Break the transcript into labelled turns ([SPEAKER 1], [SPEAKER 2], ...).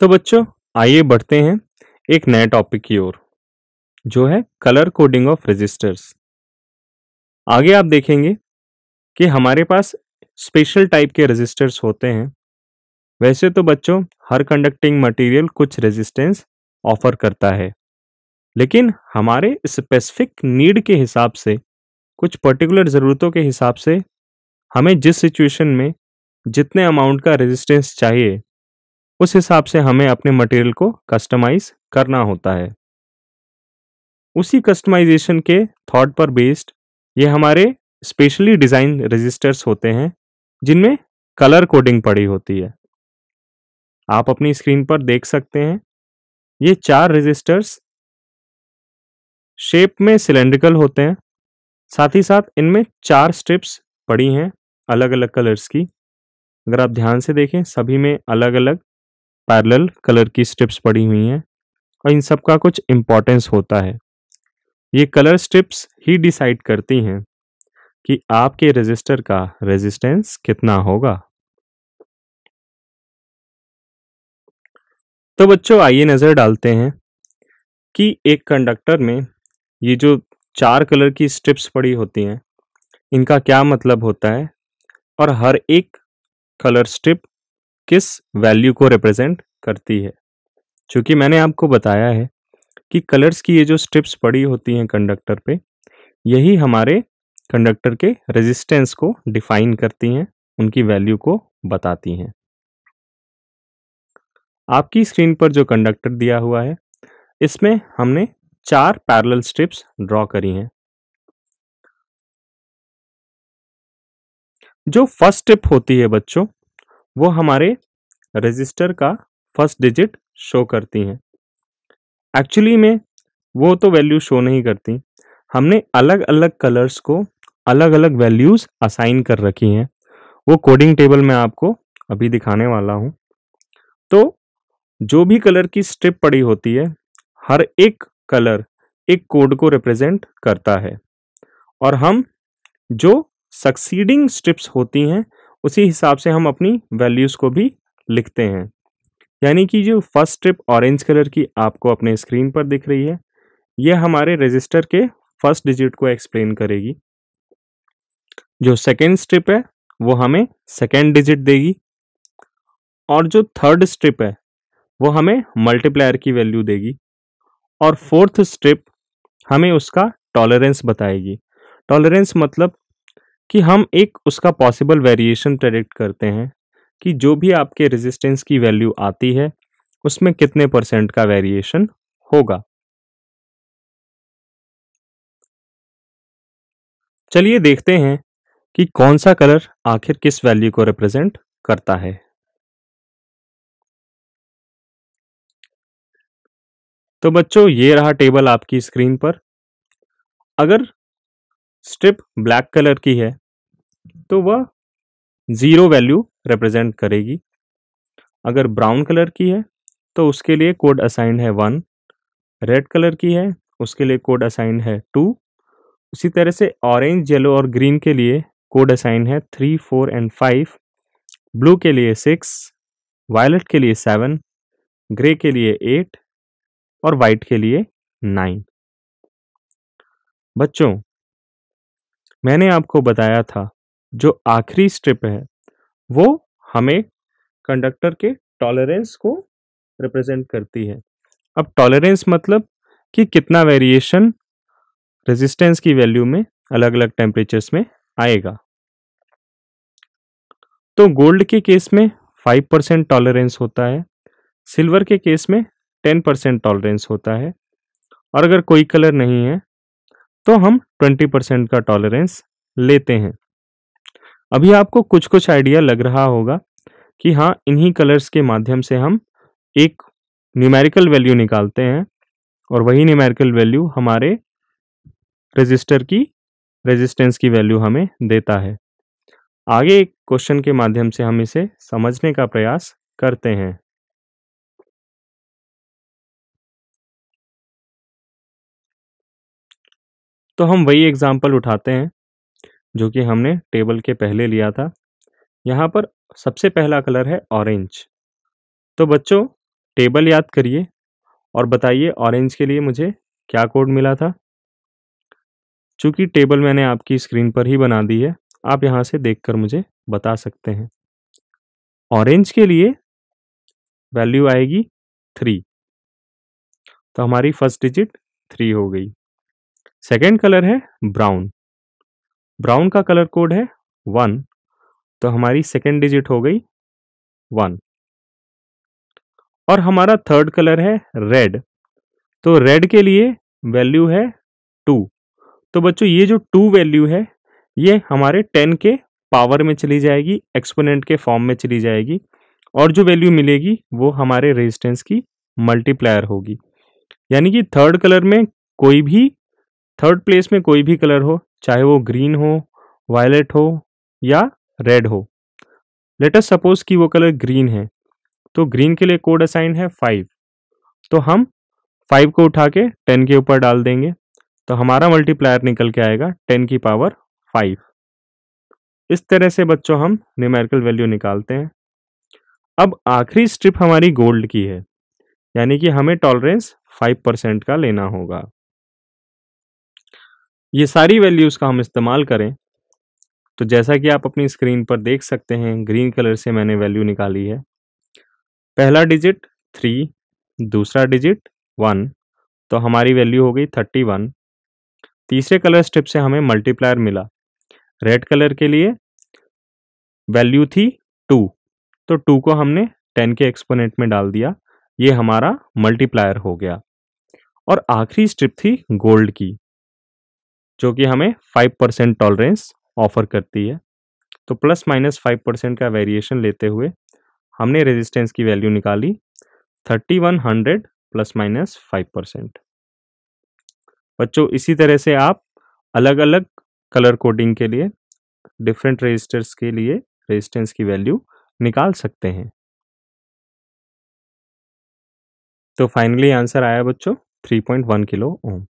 [SPEAKER 1] तो बच्चों आइए बढ़ते हैं एक नए टॉपिक की ओर जो है कलर कोडिंग ऑफ रजिस्टर्स आगे आप देखेंगे कि हमारे पास स्पेशल टाइप के रजिस्टर्स होते हैं वैसे तो बच्चों हर कंडक्टिंग मटेरियल कुछ रेजिस्टेंस ऑफर करता है लेकिन हमारे स्पेसिफिक नीड के हिसाब से कुछ पर्टिकुलर ज़रूरतों के हिसाब से हमें जिस सिचुएशन में जितने अमाउंट का रेजिस्टेंस चाहिए उस हिसाब से हमें अपने मटेरियल को कस्टमाइज करना होता है उसी कस्टमाइजेशन के थॉट पर बेस्ड ये हमारे स्पेशली डिज़ाइन रजिस्टर्स होते हैं जिनमें कलर कोडिंग पड़ी होती है आप अपनी स्क्रीन पर देख सकते हैं ये चार रजिस्टर्स शेप में सिलेंड्रिकल होते हैं साथ ही साथ इनमें चार स्ट्रिप्स पड़ी हैं अलग अलग कलर्स की अगर आप ध्यान से देखें सभी में अलग अलग पैरेलल कलर की स्ट्रिप्स पड़ी हुई हैं और इन सब का कुछ इम्पोर्टेंस होता है ये कलर स्ट्रिप्स ही डिसाइड करती हैं कि आपके रजिस्टर का
[SPEAKER 2] रेजिस्टेंस कितना होगा
[SPEAKER 1] तो बच्चों आइए नज़र डालते हैं कि एक कंडक्टर में ये जो चार कलर की स्ट्रिप्स पड़ी होती हैं इनका क्या मतलब होता है और हर एक कलर स्ट्रिप किस वैल्यू को रिप्रेजेंट करती है चूँकि मैंने आपको बताया है कि कलर्स की ये जो स्ट्रिप्स पड़ी होती हैं कंडक्टर पे यही हमारे कंडक्टर के रेजिस्टेंस को डिफाइन करती हैं उनकी वैल्यू को बताती हैं आपकी स्क्रीन पर जो कंडक्टर दिया हुआ है इसमें हमने चार पैरेलल
[SPEAKER 2] स्ट्रिप्स ड्रॉ करी हैं
[SPEAKER 1] जो फर्स्ट स्ट्रिप होती है बच्चों वो हमारे रजिस्टर का फर्स्ट डिजिट शो करती हैं एक्चुअली में वो तो वैल्यू शो नहीं करती हमने अलग अलग कलर्स को अलग अलग वैल्यूज़ असाइन कर रखी हैं वो कोडिंग टेबल में आपको अभी दिखाने वाला हूँ तो जो भी कलर की स्ट्रिप पड़ी होती है हर एक कलर एक कोड को रिप्रेजेंट करता है और हम जो सक्सीडिंग स्ट्रिप्स होती हैं उसी हिसाब से हम अपनी वैल्यूज़ को भी लिखते हैं यानी कि जो फर्स्ट स्ट्रिप ऑरेंज कलर की आपको अपने स्क्रीन पर दिख रही है यह हमारे रजिस्टर के फर्स्ट डिजिट को एक्सप्लेन करेगी जो सेकेंड स्ट्रिप है वो हमें सेकेंड डिजिट देगी और जो थर्ड स्ट्रिप है वो हमें मल्टीप्लायर की वैल्यू देगी और फोर्थ स्ट्रिप हमें उसका टॉलरेंस बताएगी टॉलरेंस मतलब कि हम एक उसका पॉसिबल वेरिएशन प्रेडिक्ट करते हैं कि जो भी आपके रेजिस्टेंस की वैल्यू आती है उसमें कितने परसेंट का वेरिएशन होगा
[SPEAKER 2] चलिए देखते हैं कि कौन सा कलर आखिर किस वैल्यू को रिप्रेजेंट करता है तो बच्चों ये रहा टेबल आपकी स्क्रीन पर
[SPEAKER 1] अगर स्ट्रिप ब्लैक कलर की है तो वह ज़ीरो वैल्यू रिप्रेजेंट करेगी अगर ब्राउन कलर की है तो उसके लिए कोड असाइन है वन रेड कलर की है उसके लिए कोड असाइन है टू उसी तरह से ऑरेंज येलो और ग्रीन के लिए कोड असाइन है three four and five blue के लिए सिक्स वायलट के लिए सेवन ग्रे के लिए एट और वाइट के लिए नाइन
[SPEAKER 2] बच्चों मैंने आपको बताया था जो
[SPEAKER 1] आखिरी स्ट्रिप है वो हमें कंडक्टर के टॉलरेंस को रिप्रेजेंट करती है अब टॉलरेंस मतलब कि कितना वेरिएशन रेजिस्टेंस की वैल्यू में अलग अलग टेम्परेचर्स में आएगा तो गोल्ड के केस में 5 परसेंट टॉलरेंस होता है सिल्वर के केस में 10 परसेंट टॉलरेंस होता है और अगर कोई कलर नहीं है तो हम 20 परसेंट का टॉलरेंस लेते हैं अभी आपको कुछ कुछ आइडिया लग रहा होगा कि हाँ इन्हीं कलर्स के माध्यम से हम एक न्यूमेरिकल वैल्यू निकालते हैं और वही न्यूमेरिकल वैल्यू हमारे रजिस्टर की रेजिस्टेंस की वैल्यू हमें देता है आगे एक क्वेश्चन के माध्यम से हम इसे समझने का प्रयास करते हैं तो हम वही एग्ज़ाम्पल उठाते हैं जो कि हमने टेबल के पहले लिया था यहाँ पर सबसे पहला कलर है ऑरेंज तो बच्चों टेबल याद करिए और बताइए ऑरेंज के लिए मुझे क्या कोड मिला था चूँकि टेबल मैंने आपकी स्क्रीन पर ही बना दी है आप यहाँ से देखकर मुझे बता सकते हैं ऑरेंज के लिए वैल्यू
[SPEAKER 2] आएगी थ्री तो हमारी फर्स्ट डिजिट थ्री हो गई सेकेंड कलर है ब्राउन ब्राउन का कलर कोड है वन
[SPEAKER 1] तो हमारी सेकेंड डिजिट हो गई वन और हमारा थर्ड कलर है रेड तो रेड के लिए वैल्यू है टू तो बच्चों ये जो टू वैल्यू है ये हमारे टेन के पावर में चली जाएगी एक्सपोनेंट के फॉर्म में चली जाएगी और जो वैल्यू मिलेगी वो हमारे रेजिस्टेंस की मल्टीप्लायर होगी यानी कि थर्ड कलर में कोई भी थर्ड प्लेस में कोई भी कलर हो चाहे वो ग्रीन हो वायलेट हो या रेड हो लेटेस्ट सपोज कि वो कलर ग्रीन है तो ग्रीन के लिए कोड असाइन है फाइव तो हम फाइव को उठा के टेन के ऊपर डाल देंगे तो हमारा मल्टीप्लायर निकल के आएगा टेन की पावर फाइव इस तरह से बच्चों हम न्यूमेरिकल वैल्यू निकालते हैं अब आखिरी स्ट्रिप हमारी गोल्ड की है यानी कि हमें टॉलरेंस फाइव परसेंट का लेना होगा ये सारी वैल्यूज़ का हम इस्तेमाल करें तो जैसा कि आप अपनी स्क्रीन पर देख सकते हैं ग्रीन कलर से मैंने वैल्यू निकाली है पहला डिजिट थ्री दूसरा डिजिट वन तो हमारी वैल्यू हो गई थर्टी वन तीसरे कलर स्ट्रिप से हमें मल्टीप्लायर मिला रेड कलर के लिए वैल्यू थी टू तो टू को हमने टेन के एक्सपोनेंट में डाल दिया ये हमारा मल्टीप्लायर हो गया और आखिरी स्ट्रिप थी गोल्ड की जो कि हमें फाइव परसेंट टॉलरेंस ऑफर करती है तो प्लस माइनस फाइव परसेंट का वेरिएशन लेते हुए हमने रेजिस्टेंस की वैल्यू निकाली thirty one hundred plus minus five percent बच्चों इसी तरह से आप अलग अलग कलर कोडिंग के लिए डिफरेंट रजिस्टर्स के लिए रेजिस्टेंस की वैल्यू निकाल सकते हैं
[SPEAKER 2] तो फाइनली आंसर आया बच्चों 3.1 किलो ओम